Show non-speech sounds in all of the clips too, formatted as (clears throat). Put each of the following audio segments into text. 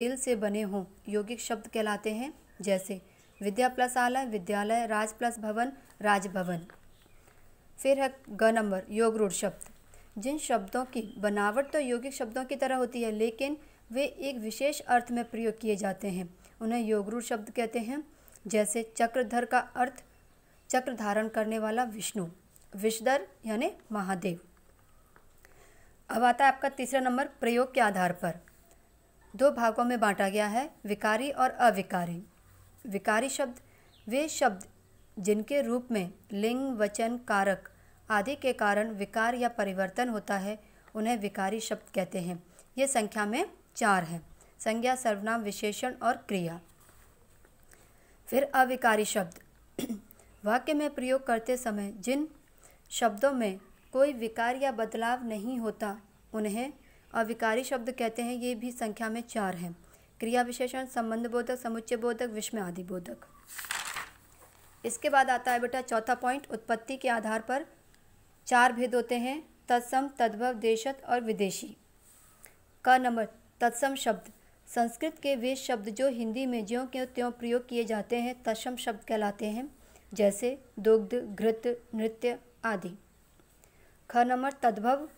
तिल से बने हों यौगिक शब्द कहलाते हैं जैसे विद्या प्लस आलय विद्यालय राज प्लस भवन राजभवन फिर है ग नंबर योग रूढ़ शब्द जिन शब्दों की बनावट तो यौगिक शब्दों की तरह होती है लेकिन वे एक विशेष अर्थ में प्रयोग किए जाते हैं उन्हें योगरूढ़ शब्द कहते हैं जैसे चक्रधर का अर्थ चक्र धारण करने वाला विष्णु विषधर यानी महादेव अब आता है आपका तीसरा नंबर प्रयोग के आधार पर दो भागों में बांटा गया है विकारी और अविकारी विकारी शब्द वे शब्द जिनके रूप में लिंग वचन कारक आदि के कारण विकार या परिवर्तन होता है उन्हें विकारी शब्द कहते हैं ये संख्या में चार है संज्ञा सर्वनाम विशेषण और क्रिया फिर अविकारी शब्द (clears throat) वाक्य में प्रयोग करते समय जिन शब्दों में कोई विकार या बदलाव नहीं होता उन्हें अविकारी शब्द कहते हैं ये भी संख्या में चार हैं क्रिया विशेषण संबंध बोधक समुच्चय बोधक विश्व आदि बोधक इसके बाद आता है बेटा चौथा पॉइंट उत्पत्ति के आधार पर चार भेद होते हैं तत्सम तद्भव देशत और विदेशी क नंबर तत्सम शब्द संस्कृत के वे शब्द जो हिंदी में ज्यों के त्यों प्रयोग किए जाते हैं तत्सम शब्द कहलाते हैं जैसे दुग्ध घृत नृत्य आदि ख नंबर तद्भव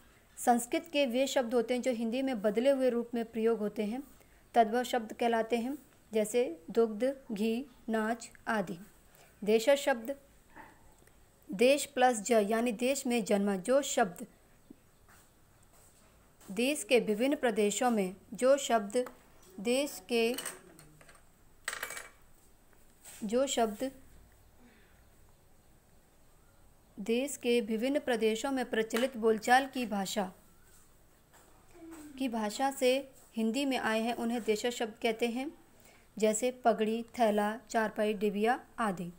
संस्कृत के वे शब्द होते हैं जो हिंदी में बदले हुए रूप में प्रयोग होते हैं तद्भव शब्द कहलाते हैं जैसे दुग्ध घी नाच आदि देश शब्द देश प्लस ज यानी देश में जन्मा जो शब्द देश के विभिन्न प्रदेशों में जो शब्द देश के जो शब्द देश के विभिन्न प्रदेशों में प्रचलित बोलचाल की भाषा की भाषा से हिंदी में आए हैं उन्हें देश शब्द कहते हैं जैसे पगड़ी थैला चारपाई डिबिया आदि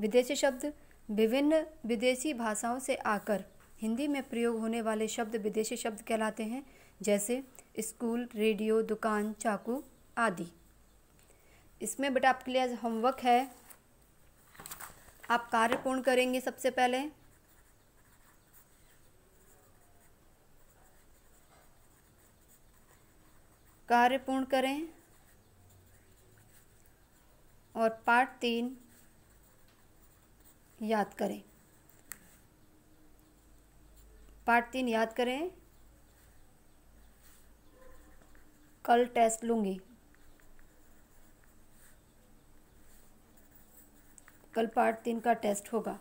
विदेशी शब्द विभिन्न विदेशी भाषाओं से आकर हिंदी में प्रयोग होने वाले शब्द विदेशी शब्द कहलाते हैं जैसे स्कूल रेडियो दुकान चाकू आदि इसमें बेटा आपके लिए आज होमवर्क है आप कार्य पूर्ण करेंगे सबसे पहले कार्य पूर्ण करें और पार्ट तीन याद करें पार्ट तीन याद करें कल टेस्ट लूँगी कल पार्ट तीन का टेस्ट होगा